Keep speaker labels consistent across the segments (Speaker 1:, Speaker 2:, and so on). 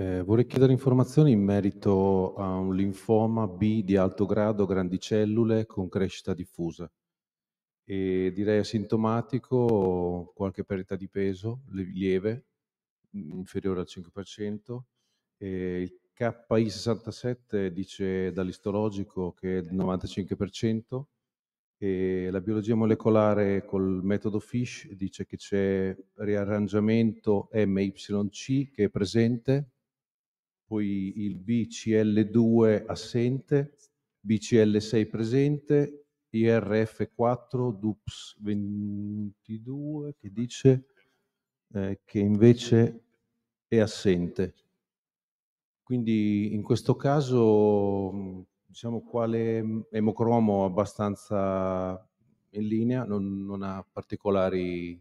Speaker 1: eh, vorrei chiedere informazioni in merito a un linfoma B di alto grado, grandi cellule con crescita diffusa. E direi asintomatico, qualche perdita di peso lieve, mm, inferiore al 5%. E il KI67 dice dall'istologico che è il 95%. E la biologia molecolare col metodo FISH dice che c'è riarrangiamento MYC che è presente poi il BCL2 assente, BCL6 presente, IRF4 DUPS 22 che dice eh, che invece è assente. Quindi in questo caso mm, diciamo quale mm, emocromo abbastanza in linea, non, non ha particolari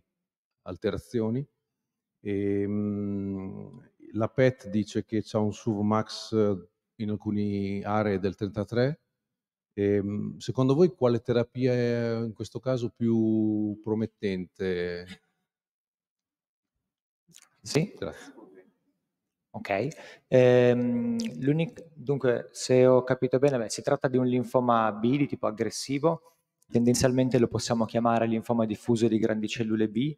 Speaker 1: alterazioni. E, mh, mm, la PET dice che c'è un SUV max eh, in alcune aree del 33. E, ehm, secondo voi quale terapia è in questo caso più promettente? Sì, grazie. Ok,
Speaker 2: ehm, dunque se ho capito bene, beh, si tratta di un linfoma B di tipo aggressivo, tendenzialmente lo possiamo chiamare linfoma diffuso di grandi cellule B,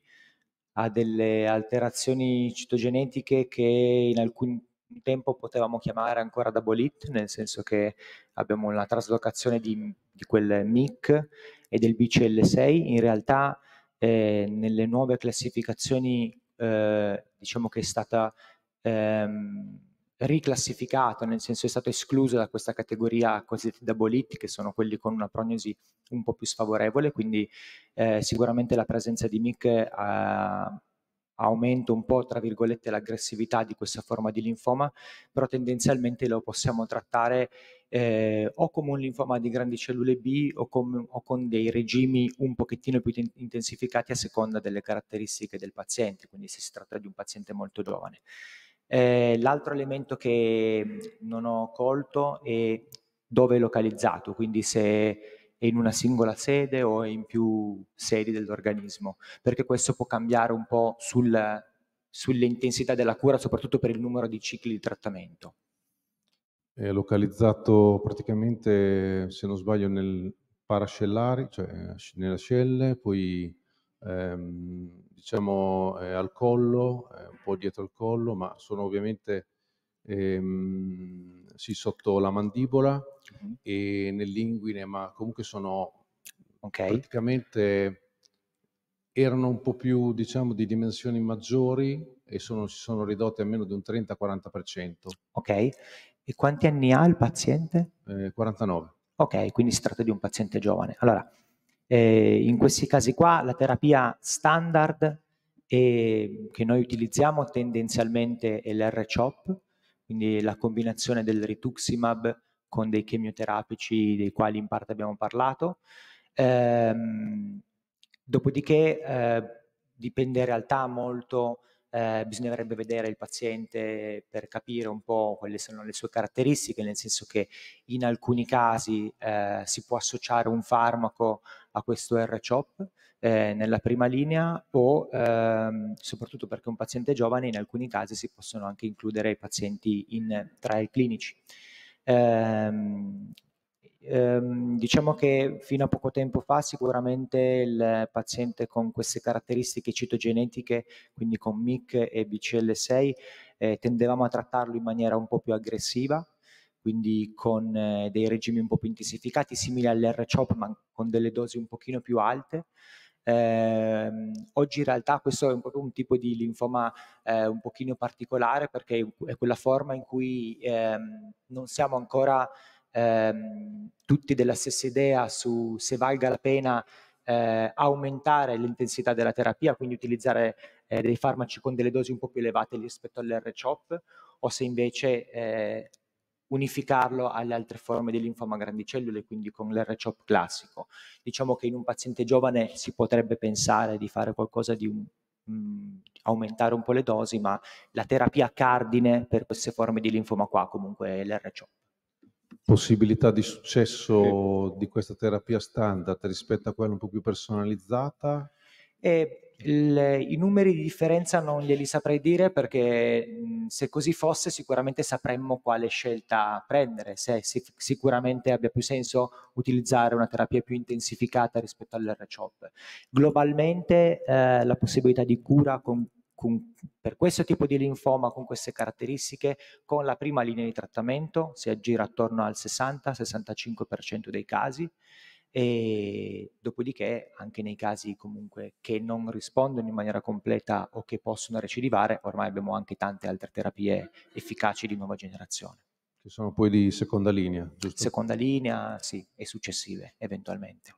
Speaker 2: ha delle alterazioni citogenetiche che in alcuni tempo potevamo chiamare ancora double hit, nel senso che abbiamo una traslocazione di, di quel MIC e del BCL6. In realtà eh, nelle nuove classificazioni eh, diciamo che è stata ehm, riclassificato, nel senso è stato escluso da questa categoria cosiddetti double che sono quelli con una prognosi un po' più sfavorevole, quindi eh, sicuramente la presenza di MIC eh, aumenta un po', tra virgolette, l'aggressività di questa forma di linfoma, però tendenzialmente lo possiamo trattare eh, o come un linfoma di grandi cellule B o, com- o con dei regimi un pochettino più ten- intensificati a seconda delle caratteristiche del paziente, quindi se si tratta di un paziente molto giovane. Eh, l'altro elemento che non ho colto è dove è localizzato, quindi se è in una singola sede o in più sedi dell'organismo, perché questo può cambiare un po' sul, sull'intensità della cura, soprattutto per il numero di cicli
Speaker 1: di trattamento. È localizzato praticamente, se non sbaglio, nel parascellare, cioè nelle ascelle, poi ehm, diciamo eh, al collo, eh, un po' dietro al collo, ma sono ovviamente ehm, sì, sotto la mandibola mm-hmm. e nell'inguine, ma comunque sono okay. praticamente erano un po' più diciamo di dimensioni maggiori e sono, si sono ridotte a meno di un 30-40%. Ok, e
Speaker 2: quanti anni ha il paziente?
Speaker 1: Eh, 49. Ok, quindi
Speaker 2: si tratta di un paziente giovane. Allora, eh, in questi casi qua la terapia standard e ehm, che noi utilizziamo tendenzialmente è l'R-CHOP, quindi la combinazione del rituximab con dei chemioterapici dei quali in parte abbiamo parlato. Ehm, dopodiché eh, dipende in realtà molto eh, bisognerebbe vedere il paziente per capire un po' quali sono le sue caratteristiche, nel senso che in alcuni casi eh, si può associare un farmaco a questo RCOP eh, nella prima linea o ehm, soprattutto perché un paziente giovane in alcuni casi si possono anche includere i pazienti in trial clinici. Ehm, Ehm, diciamo che fino a poco tempo fa sicuramente il paziente con queste caratteristiche citogenetiche, quindi con MIC e BCL6, eh, tendevamo a trattarlo in maniera un po' più aggressiva, quindi con eh, dei regimi un po' più intensificati, simili all'R-CHOP, ma con delle dosi un pochino più alte. Eh, oggi in realtà questo è un, un tipo di linfoma eh, un pochino particolare perché è quella forma in cui ehm, non siamo ancora ehm, tutti della stessa idea su se valga la pena eh, aumentare l'intensità della terapia, quindi utilizzare eh, dei farmaci con delle dosi un po' più elevate rispetto all'R-CHOP, o se invece eh, unificarlo alle altre forme di linfoma grandicellule, quindi con l'R-CHOP classico. Diciamo che in un paziente giovane si potrebbe pensare di fare qualcosa di un, mh, mm, aumentare un po' le dosi, ma la terapia cardine per queste forme di linfoma qua comunque è l'R-CHOP
Speaker 1: possibilità di successo di questa terapia standard rispetto a quella un po' più personalizzata? Eh,
Speaker 2: il, I numeri di differenza non glieli saprei dire perché mm, se così fosse sicuramente sapremmo quale scelta prendere, se sic- sicuramente abbia più senso utilizzare una terapia più intensificata rispetto all'RCHOP. Globalmente eh, la possibilità di cura con con, per questo tipo di linfoma, con queste caratteristiche, con la prima linea di trattamento si aggira attorno al 60-65% dei casi e dopodiché anche nei casi comunque che non rispondono in maniera completa o che possono recidivare, ormai abbiamo anche tante altre terapie efficaci
Speaker 1: di nuova generazione. Che sono poi di seconda linea, giusto? Seconda linea, sì, e successive eventualmente.